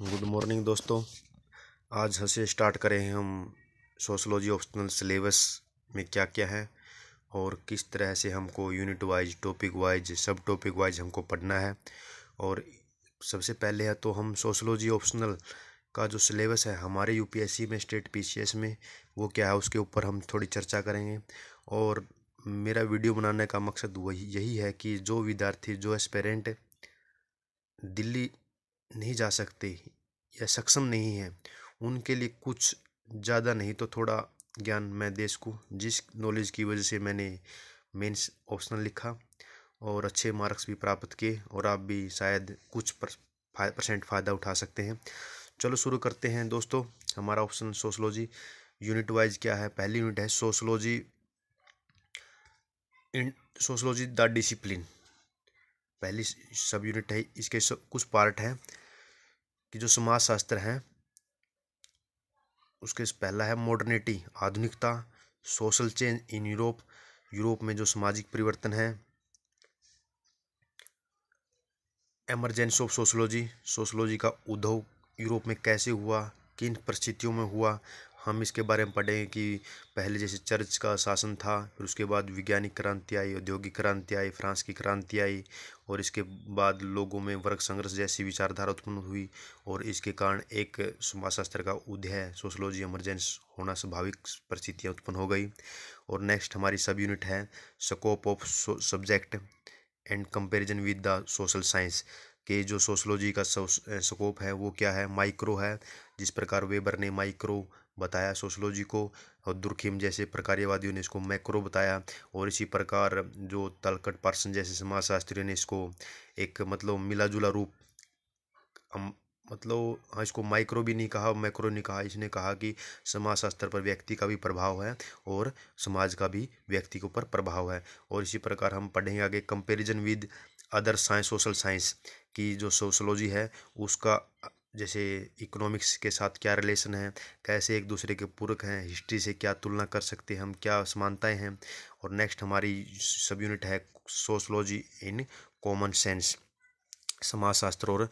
good morning दोस्तों आज हंसे स्टार्ट करें हम सोशलॉजी ऑप्शनल सिलेबस में क्या क्या है और किस तरह से हमको unit wise topic wise sub topic wise हमको पढ़ना है और सबसे पहले है तो हम सोशलॉजी ऑप्शनल का जो सिलेबस है हमारे यूपीएससी में स्टेट पीसीएस में वो क्या है उसके ऊपर हम थोड़ी चर्चा करेंगे और मेरा वीडियो बनाने का मकसद वही यही है कि जो विद्यार्थी जो एस्पेरेंट दिल्ली नहीं जा सकते या सक्षम नहीं है उनके लिए कुछ ज़्यादा नहीं तो थोड़ा ज्ञान मैं देश को जिस नॉलेज की वजह से मैंने मेंस ऑप्शनल लिखा और अच्छे मार्क्स भी प्राप्त किए और आप भी शायद कुछ परसेंट फ़ायदा उठा सकते हैं चलो शुरू करते हैं दोस्तों हमारा ऑप्शन सोशलॉजी यूनिट वाइज क्या है पहली यूनिट है sociology in sociology the discipline पहली सब यूनिट है इसके कुछ पार्ट हैं कि जो समाज शास्त्र हैं उसके पहला है मॉडर्निटी आधुनिकता social change in Europe Europe में जो सामाजिक परिवर्तन है एमरजेंसी ऑफ सोशोलॉजी सोशोलॉजी का उद्योग यूरोप में कैसे हुआ किन परिस्थितियों में हुआ हम इसके बारे में पढ़ेंगे कि पहले जैसे चर्च का शासन था फिर उसके बाद वैज्ञानिक क्रांति आई औद्योगिक क्रांति आई फ्रांस की क्रांति आई और इसके बाद लोगों में वर्ग संघर्ष जैसी विचारधारा उत्पन्न हुई और इसके कारण एक समाजशास्त्र का उदय सोशलॉजी एमरजेंस होना स्वाभाविक परिस्थितियाँ उत्पन्न हो गई और नेक्स्ट हमारी सब यूनिट है scope of subject and comparison with the social science के जो सोशलॉजी का स्कोप है वो क्या है माइक्रो है जिस प्रकार वेबर ने माइक्रो बताया सोशलॉजी को और दुर्खिम जैसे प्रकार्यवादियों ने इसको मैक्रो बताया और इसी प्रकार जो तलकट पार्सन जैसे समाजशास्त्रियों ने इसको एक मतलब मिला जुला रूप मतलब हाँ इसको माइक्रो भी नहीं कहा मैक्रो नहीं कहा इसने कहा कि समाजशास्त्र पर व्यक्ति का भी प्रभाव है और समाज का भी व्यक्ति के ऊपर प्रभाव है और इसी प्रकार हम पढ़ेंगे आगे comparison with other science social science की जो सोशलॉजी है उसका जैसे इकोनॉमिक्स के साथ क्या रिलेशन है कैसे एक दूसरे के पूरक हैं हिस्ट्री से क्या तुलना कर सकते हैं हम क्या समानताएं हैं और नेक्स्ट हमारी सब यूनिट है सोशलॉजी इन कॉमन सेंस समाजशास्त्र और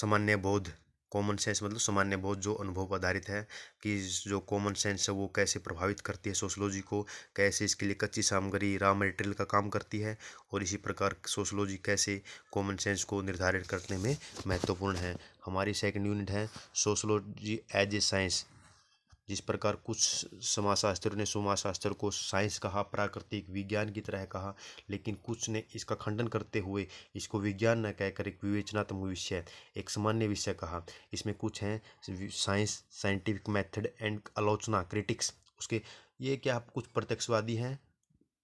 सामान्य बोध कॉमन सेंस मतलब सामान्य बोध जो अनुभव आधारित है कि जो कॉमन सेंस है वो कैसे प्रभावित करती है सोशोलॉजी को कैसे इसके लिए कच्ची सामग्री रॉ मटेरियल का काम करती है और इसी प्रकार सोशोलॉजी कैसे कॉमन सेंस को निर्धारित करने में महत्वपूर्ण है हमारी सेकेंड यूनिट है सोशोलॉजी एज ए साइंस जिस प्रकार कुछ समाजशास्त्रियों ने समाजशास्त्र को साइंस कहा प्राकृतिक विज्ञान की तरह कहा लेकिन कुछ ने इसका खंडन करते हुए इसको विज्ञान न कहकर एक विवेचनात्मक विषय एक सामान्य विषय कहा इसमें कुछ हैं साइंस साइंटिफिक मेथड एंड आलोचना क्रिटिक्स उसके ये क्या कुछ प्रत्यक्षवादी हैं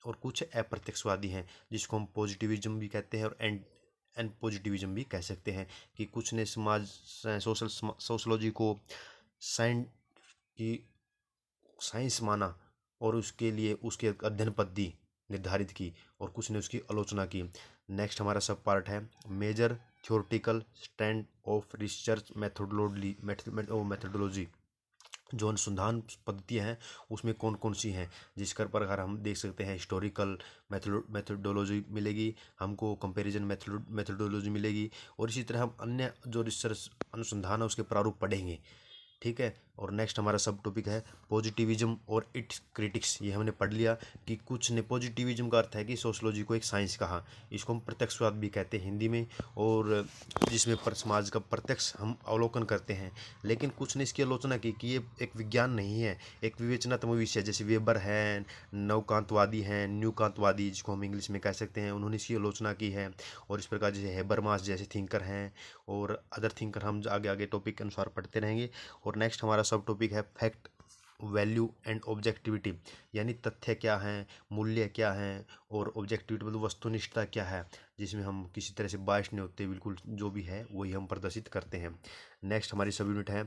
और कुछ अप्रत्यक्षवादी हैं जिसको हम पॉजिटिविज्म भी कहते हैं और एंड एंड पॉजिटिविज्म भी कह सकते हैं कि कुछ ने समाज सोशल सोशलॉजी को साइंट कि साइंस माना और उसके लिए उसके अध्ययन पद्धति निर्धारित की और कुछ ने उसकी आलोचना की नेक्स्ट हमारा सब पार्ट है major theoretical stand of research methodology methodology जो अनुसंधान पद्धतियाँ हैं उसमें कौन कौन सी हैं जिसका प्रकार हम देख सकते हैं हिस्टोरिकल मैथोडोलॉजी मिलेगी हमको कंपैरिजन मैथोडोलॉजी मिलेगी और इसी तरह हम अन्य जो रिसर्च अनुसंधान है उसके प्रारूप पढ़ेंगे ठीक है और नेक्स्ट हमारा सब टॉपिक है पॉजिटिविज्म और इट्स क्रिटिक्स ये हमने पढ़ लिया कि कुछ ने पॉजिटिविज्म का अर्थ है कि सोशलॉजी को एक साइंस कहा इसको हम प्रत्यक्षवाद भी कहते हैं हिंदी में और जिसमें पर समाज का प्रत्यक्ष हम अवलोकन करते हैं लेकिन कुछ ने इसकी आलोचना की कि ये एक विज्ञान नहीं है एक विवेचनात्मक विषय जैसे वेबर है नवकांतवादी हैं न्यूकांतवादी जिसको हम इंग्लिश में कह सकते हैं उन्होंने इसकी आलोचना की है और इस प्रकार जैसे हेबरमास जैसे थिंकर हैं और अदर थिंकर हम आगे आगे टॉपिक के अनुसार पढ़ते रहेंगे और नेक्स्ट हमारा सब टॉपिक है फैक्ट वैल्यू एंड ऑब्जेक्टिविटी यानी तथ्य क्या हैं मूल्य क्या हैं और ऑब्जेक्टिविटी मतलब वस्तुनिष्ठता क्या है जिसमें हम किसी तरह से बाइश नहीं होते बिल्कुल जो भी है वही हम प्रदर्शित करते हैं नेक्स्ट हमारी सब यूनिट है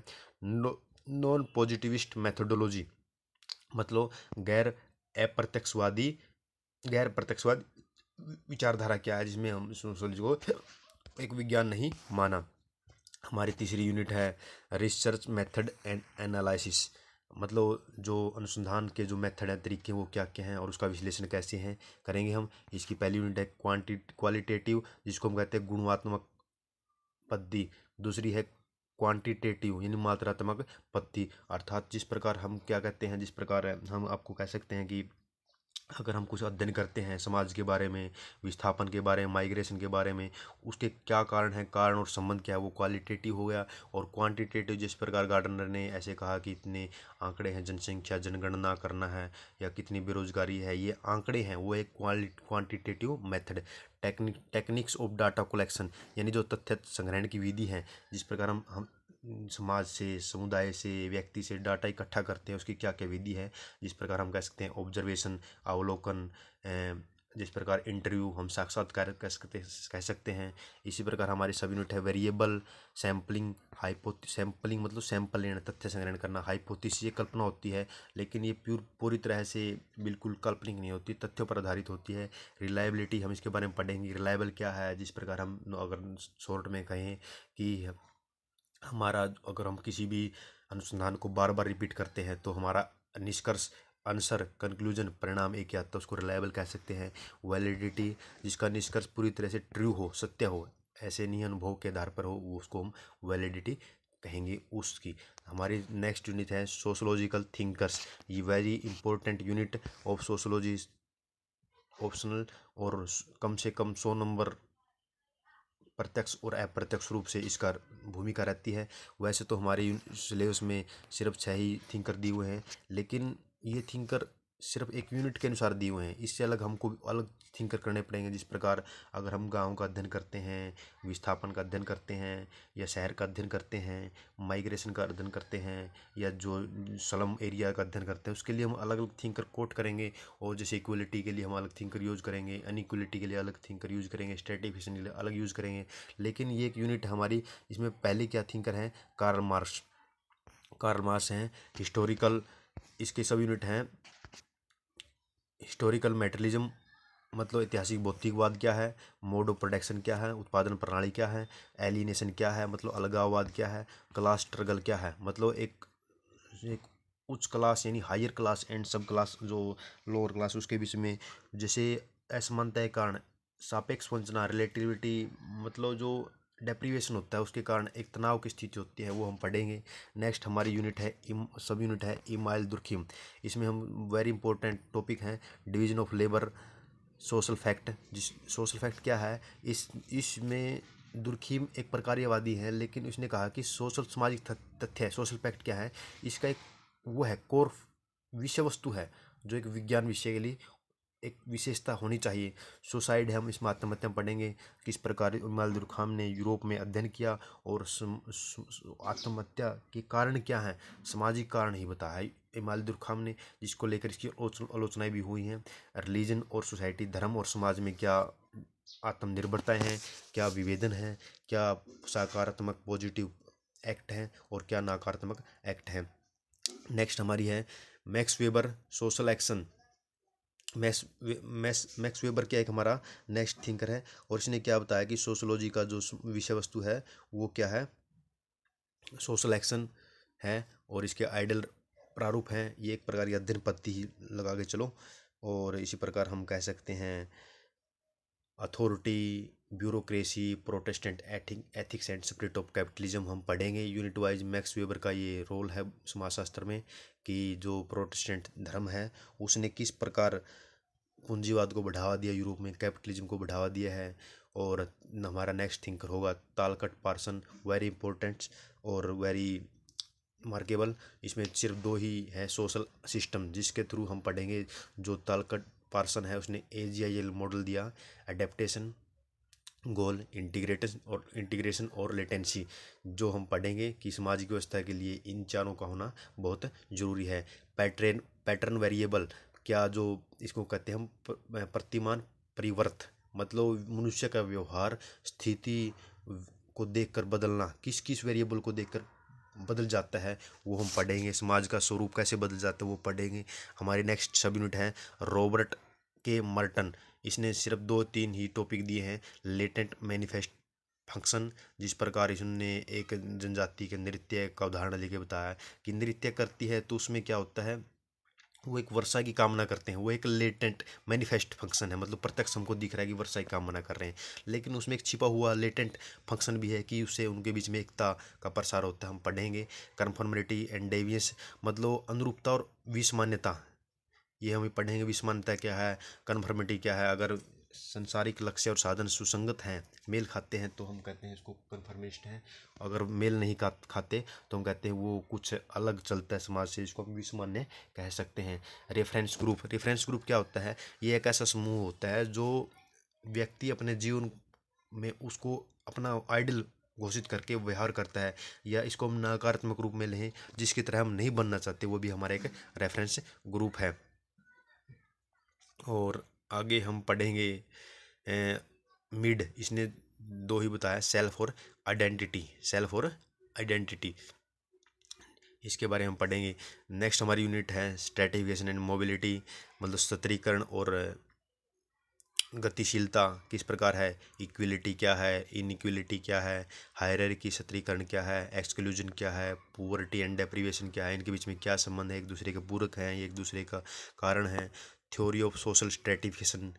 नॉन पॉजिटिविस्ट मैथडोलॉजी मतलब गैर अप्रत्यक्षवादी गैर प्रत्यक्षवादी विचारधारा क्या है जिसमें हम सोशल को एक विज्ञान नहीं माना हमारी तीसरी यूनिट है रिसर्च मेथड एंड एनालिसिस मतलब जो अनुसंधान के जो मेथड हैं तरीके वो क्या क्या हैं और उसका विश्लेषण कैसे हैं करेंगे हम इसकी पहली यूनिट है क्वान्टी क्वालिटेटिव जिसको हम कहते हैं गुणात्मक पद्धति दूसरी है क्वांटिटेटिव यानी मात्रात्मक पद्धति अर्थात जिस प्रकार हम क्या कहते हैं जिस प्रकार हम आपको कह सकते हैं कि अगर हम कुछ अध्ययन करते हैं समाज के बारे में विस्थापन के बारे में माइग्रेशन के बारे में उसके क्या कारण हैं कारण और संबंध क्या है वो क्वालिटेटिव हो गया और क्वांटिटेटिव जिस प्रकार गार्डनर ने ऐसे कहा कि इतने आंकड़े हैं जनसंख्या जनगणना करना है या कितनी बेरोजगारी है ये आंकड़े हैं वो एक quantitative method technique techniques of data collection यानी जो तथ्य संग्रहण की विधि है जिस प्रकार हम हम समाज से समुदाय से व्यक्ति से डाटा इकट्ठा करते हैं उसकी क्या क्या विधि है जिस प्रकार हम कह सकते हैं ऑब्जर्वेशन अवलोकन जिस प्रकार इंटरव्यू हम साक्षात्कार कह सकते कह सकते हैं इसी प्रकार हमारे सब यूनिट है वेरिएबल सैम्पलिंग हाइपो सैम्पलिंग मतलब सैंपल लेना तथ्य संग्रहण करना हाइपोथिस ये कल्पना होती है लेकिन ये प्योर पूरी तरह से बिल्कुल काल्पनिक नहीं होती तथ्यों पर आधारित होती है रिलायबिलिटी हम इसके बारे में पढ़ेंगे रिलायबल क्या है जिस प्रकार हम अगर शॉर्ट में कहें कि हमारा अगर हम किसी भी अनुसंधान को बार बार रिपीट करते हैं तो हमारा निष्कर्ष आंसर कंक्लूजन परिणाम एक या तो उसको रिलायबल कह सकते हैं वैलिडिटी जिसका निष्कर्ष पूरी तरह से ट्रू हो सत्य हो ऐसे नहीं अनुभव के आधार पर हो वो उसको हम वैलिडिटी कहेंगे उसकी हमारी नेक्स्ट यूनिट है सोशोलॉजिकल थिंकर्स ये very important unit of sociology optional और कम से कम सौ नंबर प्रत्यक्ष और अप्रत्यक्ष रूप से इसका भूमिका रहती है वैसे तो हमारे सिलेबस में सिर्फ छः ही थिंकर दिए हुए हैं लेकिन ये थिंकर सिर्फ एक यूनिट के अनुसार दिए हुए हैं इससे अलग हमको अलग थिंकर करने पड़ेंगे जिस प्रकार अगर हम गांव का अध्ययन करते हैं विस्थापन का अध्ययन करते हैं या शहर का अध्ययन करते हैं माइग्रेशन का अध्ययन करते हैं या जो सलम एरिया का अध्ययन करते हैं उसके लिए हम अलग अलग थिंकर कोट करेंगे और जैसे इक्वलिटी के लिए हम अलग थिंकर यूज़ करेंगे अनइक्वलिटी के लिए अलग थिंकर यूज़ करेंगे स्टेटिफिकेशन के लिए अलग यूज़ करेंगे लेकिन ये एक यूनिट हमारी इसमें पहले क्या थिंकर हैं कार्ल मार्स कार्ल मार्स हैं हिस्टोरिकल इसके सब यूनिट हैं हिस्टोरिकल मेटरलिज्म मतलब ऐतिहासिक भौतिकवाद क्या है मोड ऑफ प्रोडक्शन क्या है उत्पादन प्रणाली क्या है एलिनेशन क्या है मतलब अलगाववाद क्या है क्लास स्ट्रगल क्या है मतलब एक एक उच्च क्लास यानी higher class and sub class जो लोअर क्लास उसके बीच में जैसे असमानता के कारण सापेक्ष वंचना रिलेटिविटी मतलब जो डेप्रीवेशन होता है उसके कारण एक तनाव की स्थिति होती है वो हम पढ़ेंगे नेक्स्ट हमारी यूनिट है इम सब यूनिट है इमाइल दुर्खिम इसमें हम वेरी इंपॉर्टेंट टॉपिक हैं division of labour social fact जिस सोशल फैक्ट क्या है इस इसमें दुर्खीम एक प्रकार्यवादी है लेकिन उसने कहा कि सोशल सामाजिक तथ्य सोशल फैक्ट क्या है इसका एक वो है कोर विषय वस्तु है जो एक विज्ञान विषय के लिए एक विशेषता होनी चाहिए सुसाइड हम इसमें आत्महत्या पढ़ेंगे किस प्रकार उमाल दुर्खाम ने यूरोप में अध्ययन किया और आत्महत्या के कारण क्या हैं सामाजिक कारण ही बताया इमाल दुर्खाम ने जिसको लेकर इसकी आलोचनाएँ भी हुई हैं रिलीजन और सोसाइटी धर्म और समाज में क्या आत्मनिर्भरताएँ हैं क्या विभेदन हैं क्या सकारात्मक पॉजिटिव एक्ट हैं और क्या नकारात्मक एक्ट हैं नेक्स्ट हमारी है Max Weber social action Max Max Max Weber क्या एक हमारा नेक्स्ट थिंकर है और इसने क्या बताया कि सोशोलॉजी का जो विषय वस्तु है वो क्या है सोशल एक्शन है और इसके आइडल प्रारूप हैं ये एक प्रकार की अध्ययन पत्ती ही लगा के चलो और इसी प्रकार हम कह सकते हैं authority bureaucracy protestant ethics and spirit of capitalism हम पढ़ेंगे यूनिट वाइज मैक्स वेबर का ये रोल है समाजशास्त्र में कि जो प्रोटेस्टेंट धर्म है उसने किस प्रकार पूंजीवाद को बढ़ावा दिया यूरोप में कैपिटलिज्म को बढ़ावा दिया है और हमारा नेक्स्ट थिंकर होगा तालकट पार्सन वेरी इंपॉर्टेंट और वेरी मार्केबल इसमें सिर्फ दो ही है सोशल सिस्टम जिसके थ्रू हम पढ़ेंगे जो तालकट पार्सन है उसने A G I L model दिया एडेप्टेशन गोल इंटीग्रेट और इंटीग्रेशन और लेटेंसी जो हम पढ़ेंगे कि सामाजिक व्यवस्था के लिए इन चारों का होना बहुत ज़रूरी है पैटर्न पैटर्न वेरिएबल क्या जो इसको कहते हैं हम प्रतिमान परिवर्त मतलब मनुष्य का व्यवहार स्थिति को देखकर बदलना किस किस वेरिएबल को देखकर बदल जाता है वो हम पढ़ेंगे समाज का स्वरूप कैसे बदल जाता है वो पढ़ेंगे हमारे नेक्स्ट सब यूनिट हैं रॉबर्ट के मर्टन इसने सिर्फ दो तीन ही टॉपिक दिए हैं लेटेंट मैनिफेस्ट फंक्शन जिस प्रकार इसने एक जनजाति के नृत्य का उदाहरण लेके बताया कि नृत्य करती है तो उसमें क्या होता है वो एक वर्षा की कामना करते हैं वो एक लेटेंट मैनिफेस्ट फंक्शन है मतलब प्रत्यक्ष हमको दिख रहा है कि वर्षा की कामना कर रहे हैं लेकिन उसमें एक छिपा हुआ लेटेंट फंक्शन भी है कि उससे उनके बीच में एकता का प्रसार होता है हम पढ़ेंगे कन्फर्मिटी एंड डेवियंस मतलब अनुरूपता और विषमान्यता ये हमें पढ़ेंगे विषमान्यता क्या है कन्फर्मिटी क्या है अगर संसारिक लक्ष्य और साधन सुसंगत हैं मेल खाते हैं तो हम कहते हैं इसको कन्फर्मिस्ट हैं अगर मेल नहीं खा खाते तो हम कहते हैं वो कुछ अलग चलता है समाज से इसको हम विस्मान्य कह सकते हैं रेफरेंस ग्रुप रेफरेंस ग्रुप क्या होता है ये एक ऐसा समूह होता है जो व्यक्ति अपने जीवन में उसको अपना आइडल घोषित करके व्यवहार करता है या इसको हम नकारात्मक रूप में लें जिसकी तरह हम नहीं बनना चाहते वो भी हमारा एक रेफरेंस ग्रुप है और आगे हम पढ़ेंगे मिड इसने दो ही बताया सेल्फ और आइडेंटिटी सेल्फ और आइडेंटिटी इसके बारे में हम पढ़ेंगे नेक्स्ट हमारी यूनिट है स्ट्रेटिफिकेशन एंड मोबिलिटी मतलब सत्रीकरण और गतिशीलता किस प्रकार है इक्विलिटी क्या है इनइक्विलिटी क्या है हायर की सत्रीकरण क्या है एक्सक्लूजन क्या है पुअर्टी एंड डेप्रीवेशन क्या है इनके बीच में क्या संबंध है एक दूसरे के पूरक हैं एक दूसरे का कारण है थ्योरी ऑफ सोशल स्ट्रेटिफिकेशन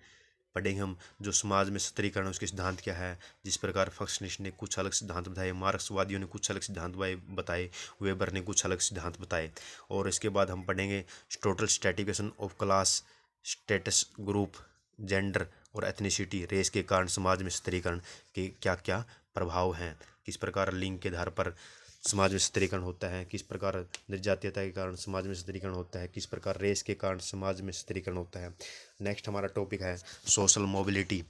पढ़ेंगे हम जो समाज में सत्रीकरण उसके सिद्धांत क्या है जिस प्रकार फक्सनिस्ट ने कुछ अलग सिद्धांत बताए मार्क्सवादियों ने कुछ अलग सिद्धांत बताए वेबर ने कुछ अलग सिद्धांत बताए और इसके बाद हम पढ़ेंगे total stratification of class status group gender और एथनिसिटी रेस के कारण समाज में स्त्रीकरण के क्या क्या प्रभाव हैं किस प्रकार लिंग के आधार पर समाज में स्त्रीकरण होता है किस प्रकार निर्जातीयता के कारण समाज में स्त्रीकरण होता है किस प्रकार रेस के कारण समाज में स्त्रीकरण होता है नेक्स्ट हमारा टॉपिक है social mobility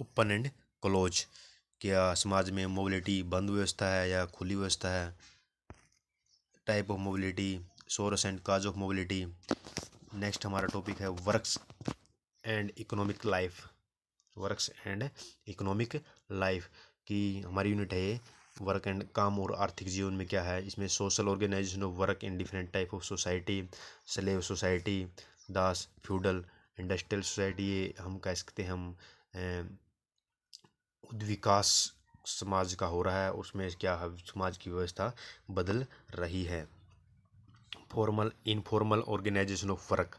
open and close क्या समाज में मोबिलिटी बंद व्यवस्था है या खुली व्यवस्था है type of mobility source and cause of mobility next हमारा टॉपिक है works and economic life works and economic life की हमारी यूनिट है ये वर्क एंड काम और आर्थिक जीवन में क्या है इसमें social organisation of work in different type of society slave society दास फ्यूडल इंडस्ट्रियल सोसाइटी ये हम कह सकते हैं हम उद्विकास समाज का हो रहा है उसमें क्या है समाज की व्यवस्था बदल रही है formal informal organisation of work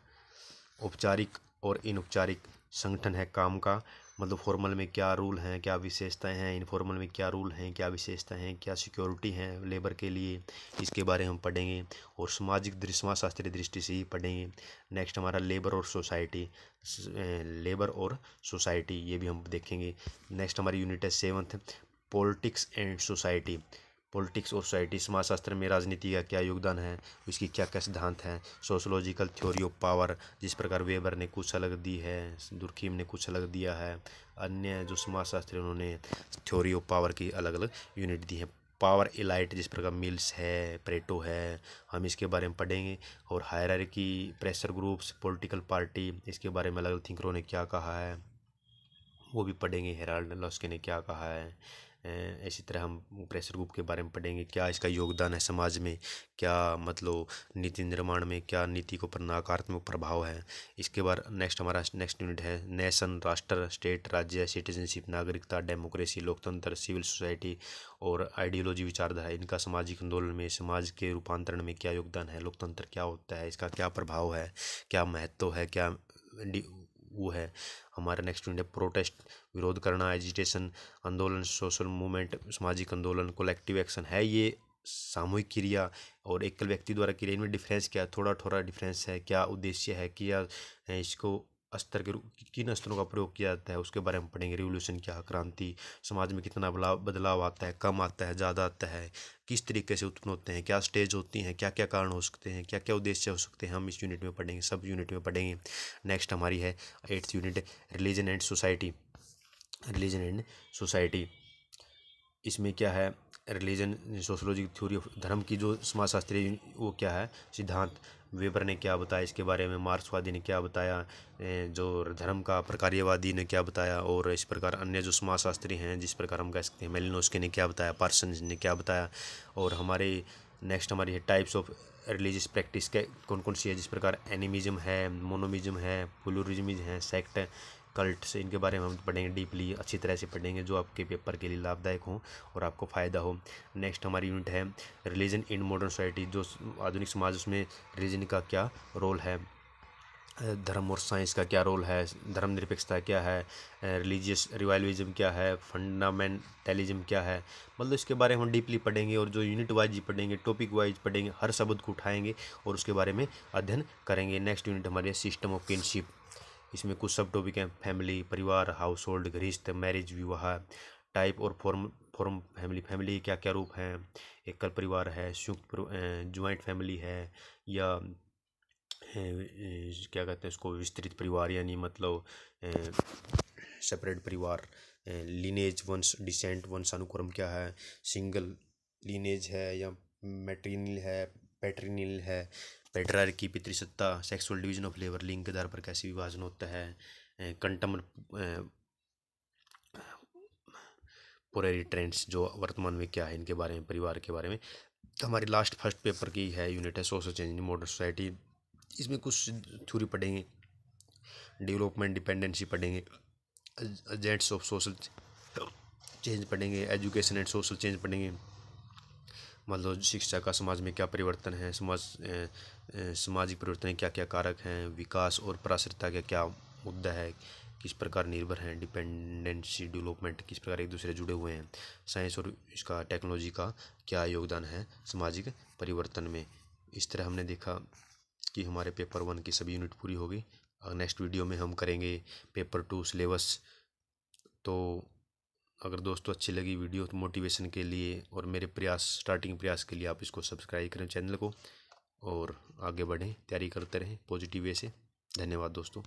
औपचारिक और इनौपचारिक संगठन है काम का मतलब फॉर्मल में क्या रूल हैं क्या विशेषताएं हैं इनफॉर्मल में क्या रूल हैं क्या विशेषताएं हैं क्या सिक्योरिटी हैं लेबर के लिए इसके बारे में हम पढ़ेंगे और सामाजिक शास्त्रीय दृष्टि से ही पढ़ेंगे नेक्स्ट हमारा लेबर और सोसाइटी लेबर और सोसाइटी ये भी हम देखेंगे नेक्स्ट हमारी यूनिट है seventh politics and society politics और सोसाइटी समाजशास्त्र में राजनीति का क्या योगदान है उसकी क्या क्या सिद्धांत हैं सोशोलॉजिकल थ्योरी ऑफ पावर जिस प्रकार वेबर ने कुछ अलग दी है दुर्खीम ने कुछ अलग दिया है अन्य जो समाजशास्त्री उन्होंने थ्योरी ऑफ पावर की अलग अलग यूनिट दी है पावर इलाइट जिस प्रकार मिल्स है प्रेटो है हम इसके बारे में पढ़ेंगे और हायर की प्रेशर ग्रुप्स पॉलिटिकल पार्टी इसके बारे में अलग अलग थिंकरों ने क्या कहा है वो भी पढ़ेंगे हेराल्ड लॉस्के ने क्या कहा है इसी तरह हम प्रेशर ग्रुप के बारे में पढ़ेंगे क्या इसका योगदान है समाज में क्या मतलब नीति निर्माण में क्या नीति के ऊपर नकारात्मक प्रभाव है इसके बाद नेक्स्ट हमारा नेक्स्ट यूनिट है नेशन राष्ट्र स्टेट राज्य सिटीजनशिप नागरिकता डेमोक्रेसी लोकतंत्र सिविल सोसाइटी और आइडियोलॉजी विचारधारा इनका सामाजिक आंदोलन में समाज के रूपांतरण में क्या योगदान है लोकतंत्र क्या होता है इसका क्या प्रभाव है क्या महत्व है क्या वो है हमारा नेक्स्ट इंडिया है प्रोटेस्ट विरोध करना एजिटेशन आंदोलन सोशल मूवमेंट सामाजिक आंदोलन कोलेक्टिव एक्शन है ये सामूहिक क्रिया और एकल व्यक्ति द्वारा क्रिया इनमें डिफरेंस क्या है थोड़ा थोड़ा डिफरेंस है क्या उद्देश्य है क्या इसको अस्त्र के किन स्तरों का प्रयोग किया जाता है उसके बारे में पढ़ेंगे रिवोल्यूशन क्या क्रांति समाज में कितना बदलाव बदलाव आता है कम आता है ज़्यादा आता है किस तरीके से उत्पन्न होते हैं क्या स्टेज होती हैं क्या क्या कारण हो सकते हैं क्या क्या उद्देश्य हो सकते हैं हम इस यूनिट में पढ़ेंगे सब यूनिट में पढ़ेंगे नेक्स्ट हमारी है eighth unit religion and society religion and society इसमें क्या है रिलीजन सोशोलॉजी थ्योरी ऑफ धर्म की जो समाजशास्त्रीय वो क्या है सिद्धांत वेबर ने क्या बताया इसके बारे में मार्क्सवादी ने क्या बताया जो धर्म का प्रकार्यवादी ने क्या बताया और इस प्रकार अन्य जो समाजशास्त्री हैं जिस प्रकार हम कह सकते हैं मेलिनोस्की ने क्या बताया पार्सन ने क्या बताया और हमारे नेक्स्ट हमारी टाइप्स ऑफ रिलीजियस प्रैक्टिस के कौन कौन सी है जिस प्रकार एनिमिज्म है मोनोमिज्म है पुलोरिज्म है सेक्ट से इनके बारे में हम पढ़ेंगे डीपली अच्छी तरह से पढ़ेंगे जो आपके पेपर के लिए लाभदायक हों और आपको फ़ायदा हो नेक्स्ट हमारी यूनिट है रिलीजन इन मॉडर्न सोसाइटी जो आधुनिक समाज उसमें रिलीजन का क्या रोल है धर्म और साइंस का क्या रोल है धर्मनिरपेक्षता क्या है रिलीजियस रिवाइलिज्म क्या है फंडामेंटलिज्म क्या है मतलब इसके बारे में हम डीपली पढ़ेंगे और जो यूनिट वाइज पढ़ेंगे टॉपिक वाइज पढ़ेंगे हर शब्द को उठाएंगे और उसके बारे में अध्ययन करेंगे नेक्स्ट यूनिट हमारे सिस्टम ऑफ किनशिप इसमें कुछ सब टॉपिक हैं फैमिली परिवार हाउस होल्ड गृहस्थ मैरिज विवाह टाइप और फॉर्म फॉर्म फैमिली फैमिली क्या क्या रूप हैं एकल परिवार है संयुक्त ज्वाइंट फैमिली है या क्या कहते हैं इसको विस्तृत परिवार यानी मतलब सेपरेट परिवार लीनेज वंश डिसेंट वंशानुक्रम क्या है सिंगल लीनेज है या मेट्रीनिल है पैट्रीनिल है की पितृसत्ता सेक्सुअल डिवीजन ऑफ लेबर लिंग के आधार पर कैसे विभाजन होता है कंटम पोरेरी ट्रेंड्स जो वर्तमान में क्या है इनके बारे में परिवार के बारे में तो हमारी लास्ट फर्स्ट पेपर की है यूनिट है social change in modern society इसमें कुछ थ्योरी पढ़ेंगे डेवलपमेंट डिपेंडेंसी पढ़ेंगे एजेंट्स ऑफ सोशल चेंज पढ़ेंगे एजुकेशन एंड सोशल चेंज पढ़ेंगे मतलब शिक्षा का समाज में क्या परिवर्तन है समाज सामाजिक परिवर्तन क्या क्या कारक हैं विकास और प्राश्रता का क्या मुद्दा है किस प्रकार निर्भर हैं डिपेंडेंसी डेवलपमेंट किस प्रकार एक दूसरे जुड़े हुए हैं साइंस और इसका टेक्नोलॉजी का क्या योगदान है सामाजिक परिवर्तन में इस तरह हमने देखा कि हमारे पेपर वन की सभी यूनिट पूरी होगी अगर नेक्स्ट वीडियो में हम करेंगे पेपर टू सिलेबस तो अगर दोस्तों अच्छी लगी वीडियो तो मोटिवेशन के लिए और मेरे प्रयास स्टार्टिंग प्रयास के लिए आप इसको सब्सक्राइब करें चैनल को और आगे बढ़ें तैयारी करते रहें पॉजिटिव वे से धन्यवाद दोस्तों